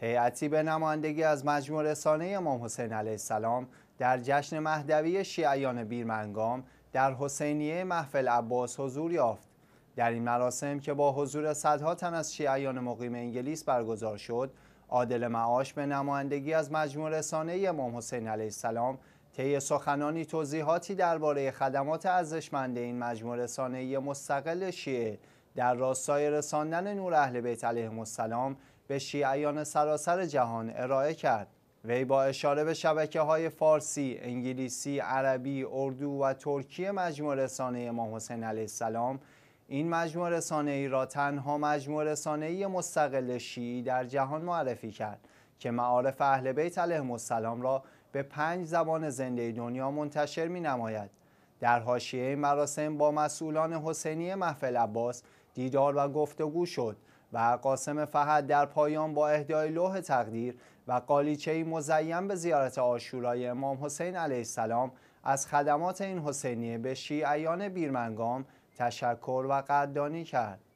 هیئتی به نمایندگی از مجموع رسانه امام حسین علیه السلام در جشن مهدوی شیعیان بیرمنگام در حسینیه محفل عباس حضور یافت در این مراسم که با حضور صدها تن از شیعیان مقیم انگلیس برگزار شد عادل معاش به نمایندگی از مجموع رسانه امام حسین علیه السلام طی سخنانی توضیحاتی درباره خدمات ارزشمند این مجموع رسانه مستقل شیعه در راستای رساندن نور اهل بیت علیهم السلام به شیعیان سراسر جهان ارائه کرد وی با اشاره به شبکه های فارسی، انگلیسی، عربی، اردو و ترکی مجموع رسانه امام حسین علیه السلام این مجموع رسانه ای را تنها مجموع رسانه ای مستقل شیعی در جهان معرفی کرد که معارف اهل بیت علیهم السلام را به پنج زبان زنده دنیا منتشر می نماید. در حاشیه مراسم با مسئولان حسینی محفل عباس دیدار و گفتگو شد و قاسم فهد در پایان با اهدای لوح تقدیر و قالیچه مزین به زیارت آشورای امام حسین علیه السلام از خدمات این حسینیه به شیعیان بیرمنگام تشکر و قدردانی کرد